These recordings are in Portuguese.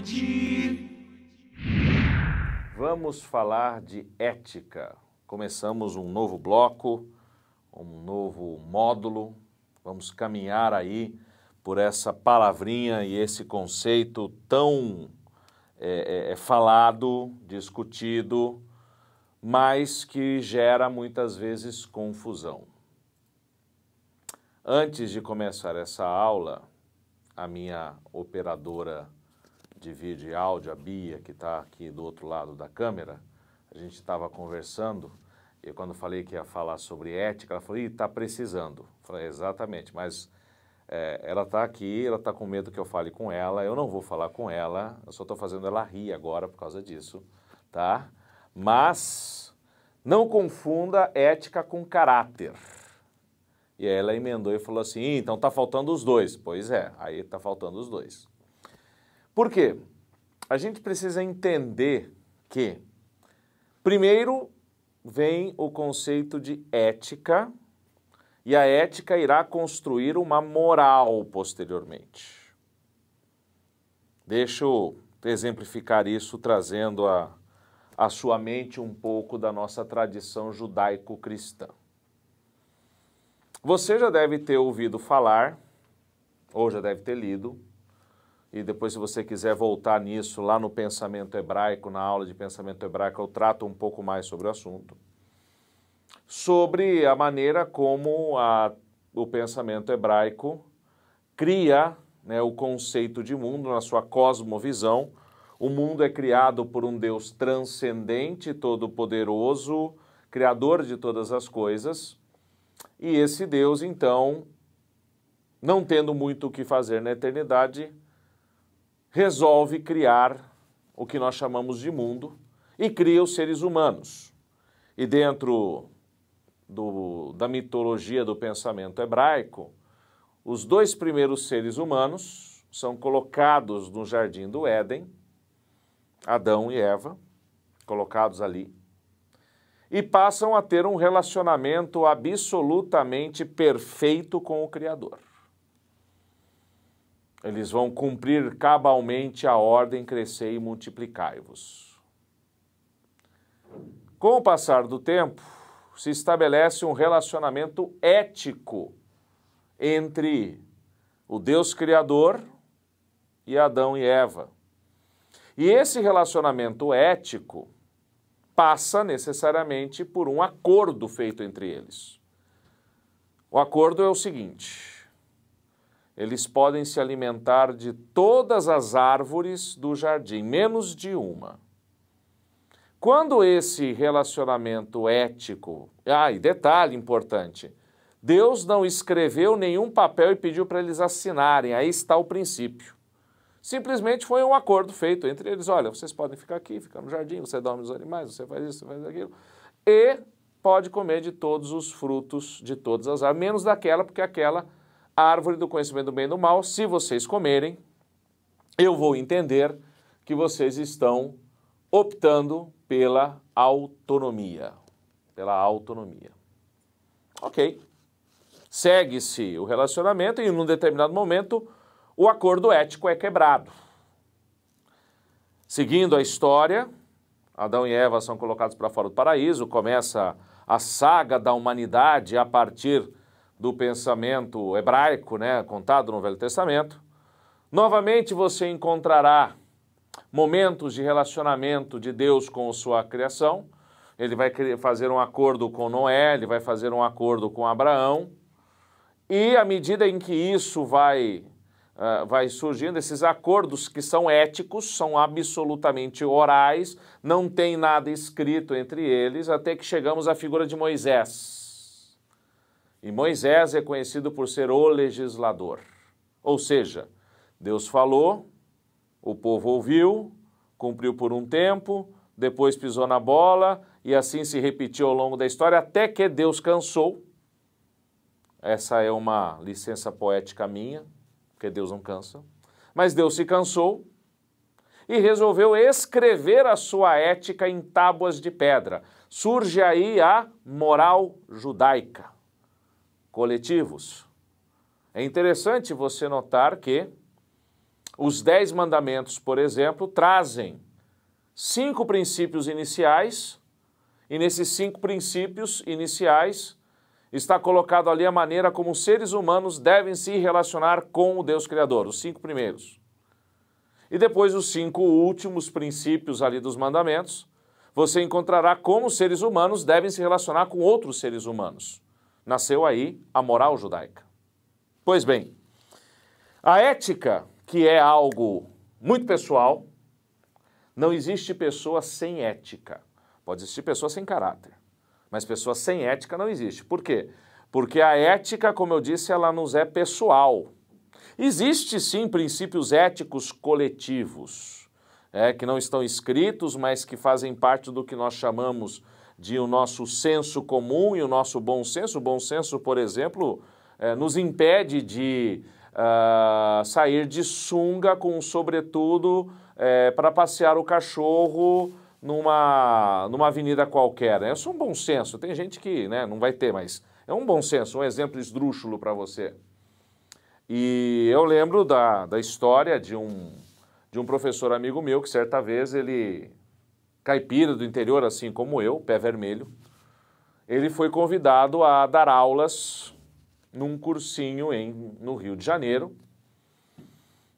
noite. Vamos falar de ética. Começamos um novo bloco, um novo módulo. Vamos caminhar aí por essa palavrinha e esse conceito tão é, é, é falado, discutido, mas que gera muitas vezes confusão. Antes de começar essa aula, a minha operadora divide áudio, a Bia, que está aqui do outro lado da câmera, a gente estava conversando, e quando falei que ia falar sobre ética, ela falou, ih, está precisando. Eu falei, exatamente, mas é, ela está aqui, ela está com medo que eu fale com ela, eu não vou falar com ela, eu só estou fazendo ela rir agora por causa disso, tá? Mas não confunda ética com caráter. E aí ela emendou e falou assim, então tá faltando os dois. Pois é, aí tá faltando os dois. Por quê? A gente precisa entender que, primeiro, vem o conceito de ética, e a ética irá construir uma moral posteriormente. Deixa eu exemplificar isso trazendo a, a sua mente um pouco da nossa tradição judaico-cristã. Você já deve ter ouvido falar, ou já deve ter lido, e depois se você quiser voltar nisso lá no pensamento hebraico, na aula de pensamento hebraico, eu trato um pouco mais sobre o assunto. Sobre a maneira como a, o pensamento hebraico cria né, o conceito de mundo na sua cosmovisão. O mundo é criado por um Deus transcendente, todo-poderoso, criador de todas as coisas. E esse Deus, então, não tendo muito o que fazer na eternidade, resolve criar o que nós chamamos de mundo e cria os seres humanos. E dentro do, da mitologia do pensamento hebraico, os dois primeiros seres humanos são colocados no jardim do Éden, Adão e Eva, colocados ali, e passam a ter um relacionamento absolutamente perfeito com o Criador. Eles vão cumprir cabalmente a ordem: crescei e multiplicai-vos. Com o passar do tempo, se estabelece um relacionamento ético entre o Deus Criador e Adão e Eva. E esse relacionamento ético passa necessariamente por um acordo feito entre eles. O acordo é o seguinte: eles podem se alimentar de todas as árvores do jardim, menos de uma. Quando esse relacionamento ético. Ah, e detalhe importante: Deus não escreveu nenhum papel e pediu para eles assinarem, aí está o princípio. Simplesmente foi um acordo feito entre eles: olha, vocês podem ficar aqui, ficar no jardim, você dorme nos animais, você faz isso, você faz aquilo. E pode comer de todos os frutos de todas as árvores, menos daquela, porque aquela árvore do conhecimento do bem e do mal, se vocês comerem, eu vou entender que vocês estão optando pela autonomia. Pela autonomia. Ok. Segue-se o relacionamento e, num determinado momento, o acordo ético é quebrado. Seguindo a história, Adão e Eva são colocados para fora do paraíso, começa a saga da humanidade a partir do pensamento hebraico, né, contado no Velho Testamento, novamente você encontrará momentos de relacionamento de Deus com sua criação. Ele vai fazer um acordo com Noé, ele vai fazer um acordo com Abraão. E à medida em que isso vai, uh, vai surgindo, esses acordos que são éticos, são absolutamente orais, não tem nada escrito entre eles, até que chegamos à figura de Moisés. E Moisés é conhecido por ser o legislador. Ou seja, Deus falou, o povo ouviu, cumpriu por um tempo, depois pisou na bola e assim se repetiu ao longo da história até que Deus cansou. Essa é uma licença poética minha, porque Deus não cansa. Mas Deus se cansou e resolveu escrever a sua ética em tábuas de pedra. Surge aí a moral judaica coletivos. É interessante você notar que os Dez Mandamentos, por exemplo, trazem cinco princípios iniciais, e nesses cinco princípios iniciais está colocado ali a maneira como os seres humanos devem se relacionar com o Deus Criador, os cinco primeiros. E depois os cinco últimos princípios ali dos mandamentos, você encontrará como os seres humanos devem se relacionar com outros seres humanos. Nasceu aí a moral judaica. Pois bem, a ética, que é algo muito pessoal, não existe pessoa sem ética. Pode existir pessoa sem caráter, mas pessoa sem ética não existe. Por quê? Porque a ética, como eu disse, ela nos é pessoal. Existe sim princípios éticos coletivos, é, que não estão escritos, mas que fazem parte do que nós chamamos de o nosso senso comum e o nosso bom senso. O bom senso, por exemplo, é, nos impede de uh, sair de sunga com sobretudo é, para passear o cachorro numa, numa avenida qualquer. Né? Isso é um bom senso. Tem gente que né, não vai ter, mas é um bom senso, um exemplo esdrúxulo para você. E eu lembro da, da história de um, de um professor amigo meu que certa vez ele caipira do interior, assim como eu, pé vermelho, ele foi convidado a dar aulas num cursinho em, no Rio de Janeiro.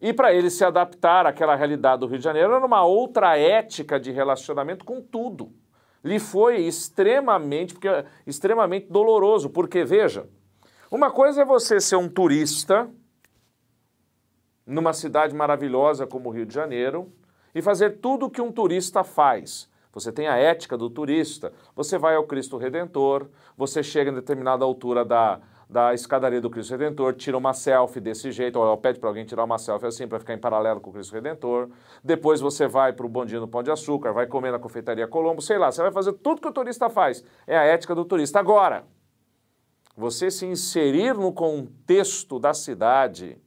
E para ele se adaptar àquela realidade do Rio de Janeiro, era uma outra ética de relacionamento com tudo. Lhe foi extremamente, porque, extremamente doloroso, porque veja, uma coisa é você ser um turista numa cidade maravilhosa como o Rio de Janeiro, e fazer tudo o que um turista faz. Você tem a ética do turista, você vai ao Cristo Redentor, você chega em determinada altura da, da escadaria do Cristo Redentor, tira uma selfie desse jeito, ou pede para alguém tirar uma selfie assim para ficar em paralelo com o Cristo Redentor. Depois você vai para o bondinho do Pão de Açúcar, vai comer na confeitaria Colombo, sei lá, você vai fazer tudo que o turista faz. É a ética do turista. Agora, você se inserir no contexto da cidade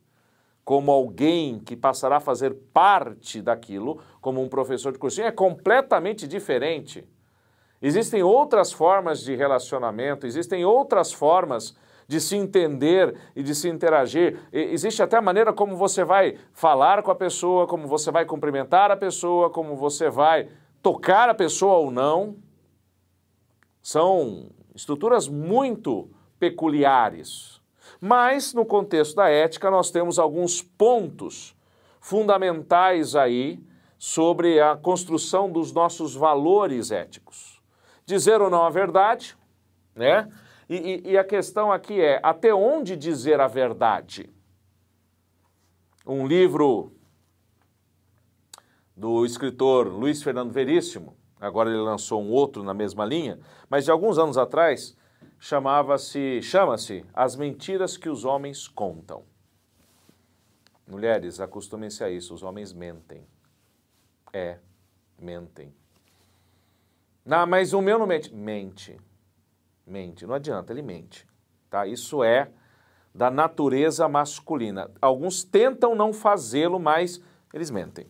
como alguém que passará a fazer parte daquilo, como um professor de cursinho, é completamente diferente. Existem outras formas de relacionamento, existem outras formas de se entender e de se interagir. E existe até a maneira como você vai falar com a pessoa, como você vai cumprimentar a pessoa, como você vai tocar a pessoa ou não. São estruturas muito peculiares. Mas, no contexto da ética, nós temos alguns pontos fundamentais aí sobre a construção dos nossos valores éticos. Dizer ou não a verdade, né? E, e, e a questão aqui é até onde dizer a verdade? Um livro do escritor Luiz Fernando Veríssimo, agora ele lançou um outro na mesma linha, mas de alguns anos atrás, chamava-se, chama-se As Mentiras que os Homens Contam. Mulheres, acostumem-se a isso, os homens mentem. É, mentem. Não, mas o meu não mente. Mente. Mente, não adianta, ele mente. Tá? Isso é da natureza masculina. Alguns tentam não fazê-lo, mas eles mentem.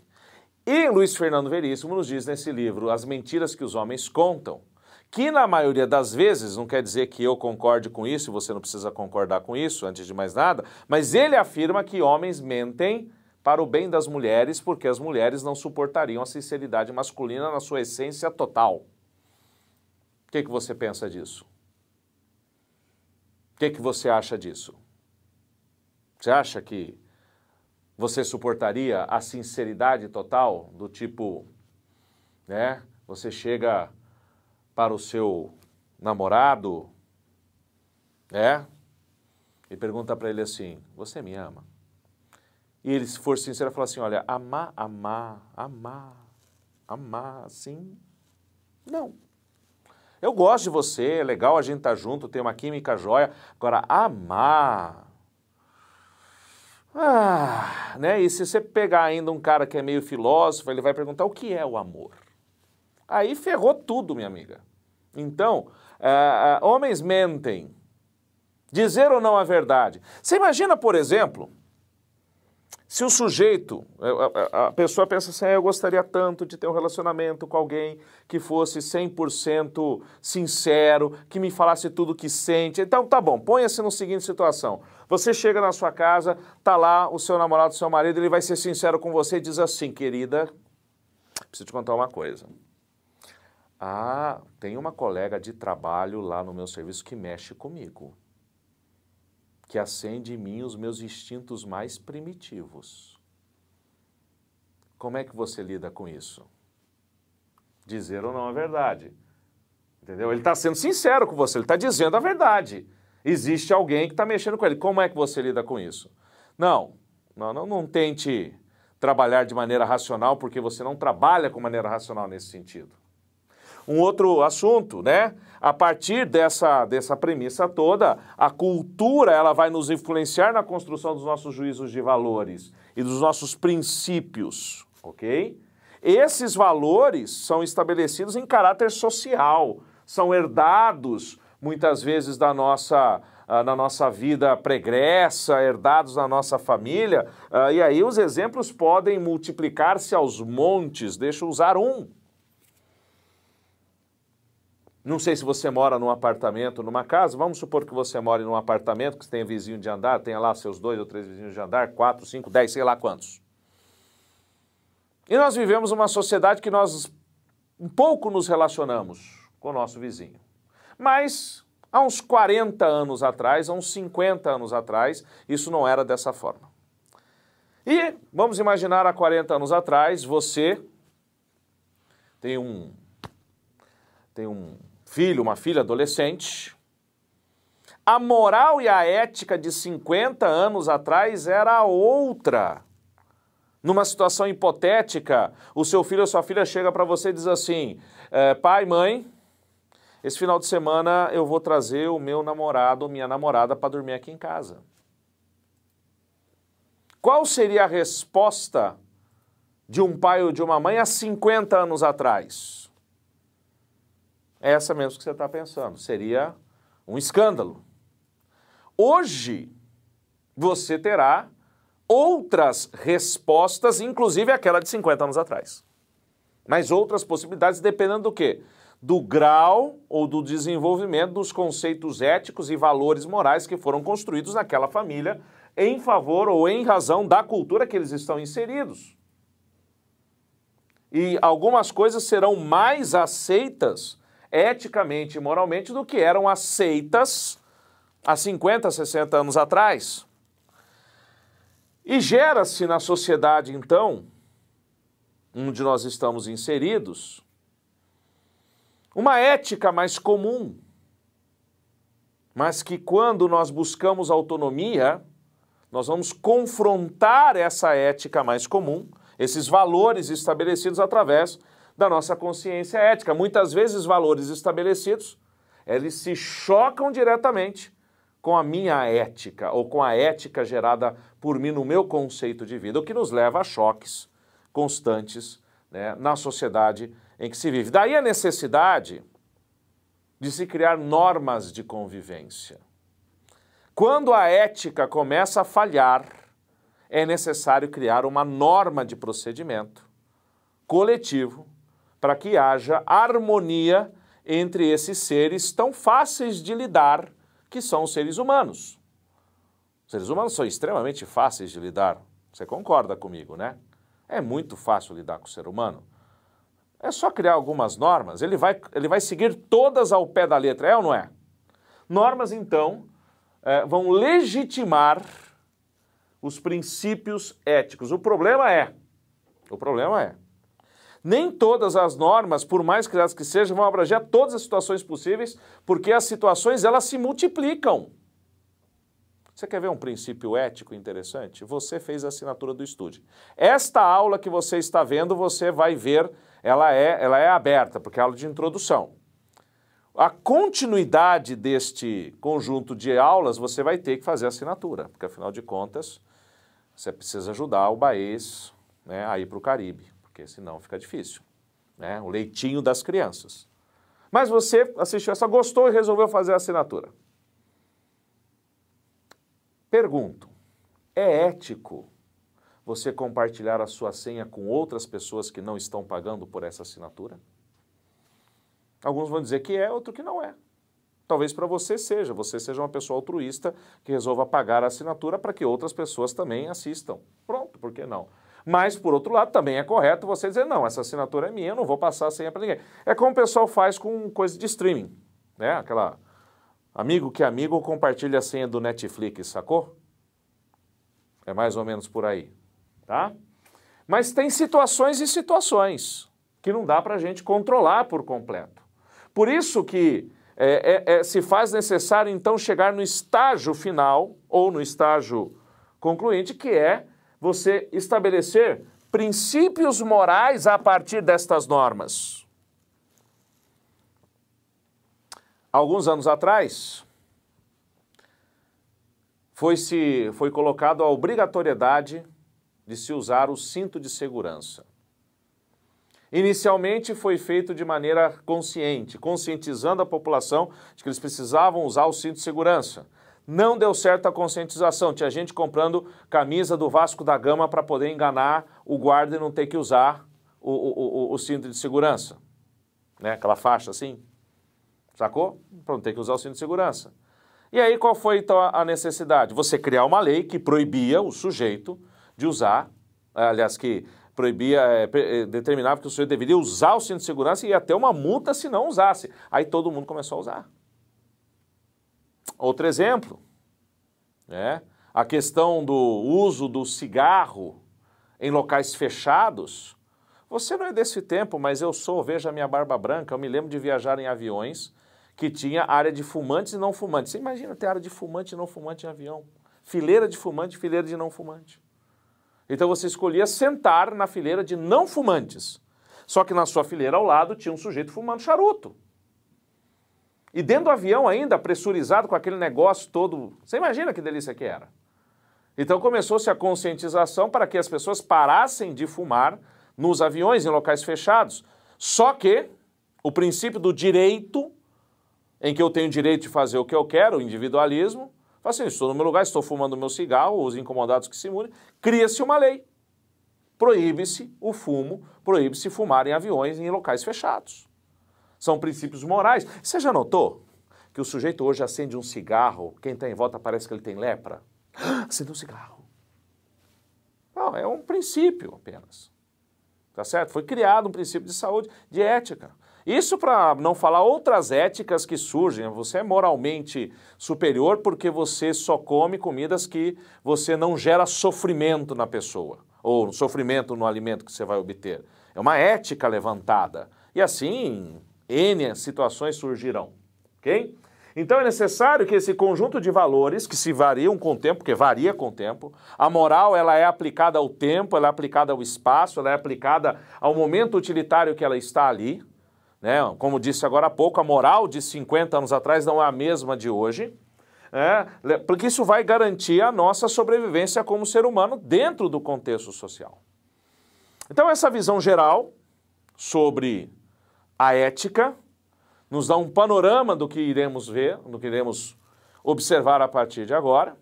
E Luiz Fernando Veríssimo nos diz nesse livro As Mentiras que os Homens Contam que na maioria das vezes, não quer dizer que eu concorde com isso, você não precisa concordar com isso, antes de mais nada, mas ele afirma que homens mentem para o bem das mulheres, porque as mulheres não suportariam a sinceridade masculina na sua essência total. O que, que você pensa disso? O que, que você acha disso? Você acha que você suportaria a sinceridade total do tipo, né? Você chega para o seu namorado, é? E pergunta para ele assim: Você me ama? E ele, se for sincero, fala assim: Olha, amar, amar, amar, amar, assim, não. Eu gosto de você, é legal a gente estar tá junto, tem uma química jóia. Agora, amar. Ah, né? E se você pegar ainda um cara que é meio filósofo, ele vai perguntar o que é o amor. Aí ferrou tudo, minha amiga. Então, uh, uh, homens mentem. Dizer ou não a verdade. Você imagina, por exemplo, se o sujeito, a, é, a, pessoa pensa assim, ah, eu gostaria tanto de ter um relacionamento com alguém que fosse 100% sincero, que me falasse tudo o que sente. Então tá bom, ponha-se na seguinte situação. Você chega na sua casa, tá lá o seu namorado, o seu marido, ele vai ser sincero com você e diz assim, querida, preciso te contar uma coisa. Ah, tem uma colega de trabalho lá no meu serviço que mexe comigo, que acende em mim os meus instintos mais primitivos. Como é que você lida com isso? Dizer ou não a verdade. Entendeu? Ele está sendo sincero com você, ele está dizendo a verdade. Existe alguém que está mexendo com ele. Como é que você lida com isso? Não, não, não, não tente trabalhar de maneira racional, porque você não trabalha com maneira racional nesse sentido um outro assunto, né? A partir dessa, dessa premissa toda, a cultura ela vai nos influenciar na construção dos nossos juízos de valores e dos nossos princípios, ok? Esses valores são estabelecidos em caráter social, são herdados muitas vezes da nossa ah, na nossa vida pregressa, herdados na nossa família. Ah, e aí os exemplos podem multiplicar-se aos montes. Deixa eu usar um. Não sei se você mora num apartamento, numa casa, vamos supor que você mora num apartamento, que você tenha vizinho de andar, tenha lá seus dois ou três vizinhos de andar, quatro, cinco, dez, sei lá quantos. E nós vivemos uma sociedade que nós um pouco nos relacionamos com o nosso vizinho. Mas há uns 40 anos atrás, há uns 50 anos atrás, isso não era dessa forma. E vamos imaginar há 40 anos atrás, você tem um tem um filho, uma filha adolescente. A moral e a ética de 50 anos atrás era outra. Numa situação hipotética, o seu filho ou sua filha chega para você e diz assim: é, pai, mãe, esse final de semana eu vou trazer o meu namorado ou minha namorada para dormir aqui em casa. Qual seria a resposta de um pai ou de uma mãe há 50 anos atrás? É essa mesmo que você está pensando. Seria um escândalo. Hoje, você terá outras respostas, inclusive aquela de 50 anos atrás. Mas outras possibilidades, dependendo do quê? Do grau ou do desenvolvimento dos conceitos éticos e valores morais que foram construídos naquela família em favor ou em razão da cultura que eles estão inseridos. E algumas coisas serão mais aceitas eticamente e moralmente do que eram aceitas há 50, 60 anos atrás. E gera-se na sociedade, então, onde nós estamos inseridos, uma ética mais comum, mas que quando nós buscamos autonomia, nós vamos confrontar essa ética mais comum, esses valores estabelecidos através da nossa consciência ética. Muitas vezes, valores estabelecidos, eles se chocam diretamente com a minha ética ou com a ética gerada por mim no meu conceito de vida, o que nos leva a choques constantes né, na sociedade em que se vive. Daí a necessidade de se criar normas de convivência. Quando a ética começa a falhar, é necessário criar uma norma de procedimento coletivo para que haja harmonia entre esses seres tão fáceis de lidar que são os seres humanos. Os seres humanos são extremamente fáceis de lidar. Você concorda comigo, né? É muito fácil lidar com o ser humano. É só criar algumas normas, ele vai, ele vai seguir todas ao pé da letra, é ou não é? Normas, então, é, vão legitimar os princípios éticos. O problema é, o problema é, nem todas as normas, por mais criadas que sejam, vão abranger todas as situações possíveis, porque as situações elas se multiplicam. Você quer ver um princípio ético interessante? Você fez a assinatura do estúdio. Esta aula que você está vendo, você vai ver, ela é, ela é aberta, porque é aula de introdução. A continuidade deste conjunto de aulas, você vai ter que fazer a assinatura, porque afinal de contas, você precisa ajudar o Baez né, a ir para o Caribe porque senão fica difícil. Né? O leitinho das crianças. Mas você assistiu essa, gostou e resolveu fazer a assinatura. Pergunto: é ético você compartilhar a sua senha com outras pessoas que não estão pagando por essa assinatura? Alguns vão dizer que é, outro que não é. Talvez para você seja, você seja uma pessoa altruísta que resolva pagar a assinatura para que outras pessoas também assistam. Pronto, por que não? Mas, por outro lado, também é correto você dizer, não, essa assinatura é minha, eu não vou passar a senha para ninguém. É como o pessoal faz com coisa de streaming, né? Aquela amigo que é amigo compartilha a senha do Netflix, sacou? É mais ou menos por aí, tá? Mas tem situações e situações que não dá para a gente controlar por completo. Por isso que é, é, é, se faz necessário, então, chegar no estágio final ou no estágio concluinte, que é você estabelecer princípios morais a partir destas normas. Alguns anos atrás, foi, -se, foi colocado a obrigatoriedade de se usar o cinto de segurança. Inicialmente foi feito de maneira consciente, conscientizando a população de que eles precisavam usar o cinto de segurança não deu certo a conscientização. Tinha gente comprando camisa do Vasco da Gama para poder enganar o guarda e não ter que usar o, o, o, o cinto de segurança. Né? Aquela faixa assim. Sacou? Para não ter que usar o cinto de segurança. E aí qual foi então a necessidade? Você criar uma lei que proibia o sujeito de usar, eh, aliás, que proibia, é, determinava que o sujeito deveria usar o cinto de segurança e ia ter uma multa se não usasse. Aí todo mundo começou a usar. Outro exemplo, né? a questão do uso do cigarro em locais fechados. Você não é desse tempo, mas eu sou, veja a minha barba branca, eu me lembro de viajar em aviões que tinha área de fumantes e não fumantes. Você imagina ter área de fumante e não fumante em avião. Fileira de fumante, fileira de não fumante. Então você escolhia sentar na fileira de não fumantes. Só que na sua fileira ao lado tinha um sujeito fumando charuto. E dentro do avião ainda, pressurizado com aquele negócio todo. Você imagina que delícia que era. Então começou-se a conscientização para que as pessoas parassem de fumar nos aviões, em locais fechados. Só que o princípio do direito, em que eu tenho direito de fazer o que eu quero, o individualismo, fala assim, estou no meu lugar, estou fumando meu cigarro, os incomodados que se mudem, cria-se uma lei. Proíbe-se o fumo, proíbe-se fumar em aviões em locais fechados. São princípios morais. Você já notou que o sujeito hoje acende um cigarro, quem está em volta parece que ele tem lepra? Acende um cigarro. Não, é um princípio apenas. Tá certo? Foi criado um princípio de saúde, de ética. Isso para não falar outras éticas que surgem. Você é moralmente superior porque você só come comidas que você não gera sofrimento na pessoa, ou sofrimento no alimento que você vai obter. É uma ética levantada. E assim, N situações surgirão, ok? Então é necessário que esse conjunto de valores, que se variam com o tempo, porque varia com o tempo, a moral ela é aplicada ao tempo, ela é aplicada ao espaço, ela é aplicada ao momento utilitário que ela está ali. Né? Como disse agora há pouco, a moral de 50 anos atrás não é a mesma de hoje. Né? Porque isso vai garantir a nossa sobrevivência como ser humano dentro do contexto social. Então, essa visão geral sobre a ética, nos dá um panorama do que iremos ver, do que iremos observar a partir de agora.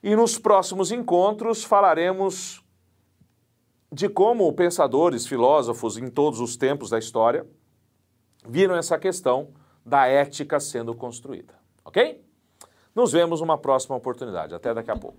E nos próximos encontros falaremos de como pensadores, filósofos em todos os tempos da história viram essa questão da ética sendo construída. Ok? Nos vemos numa próxima oportunidade. Até daqui a pouco.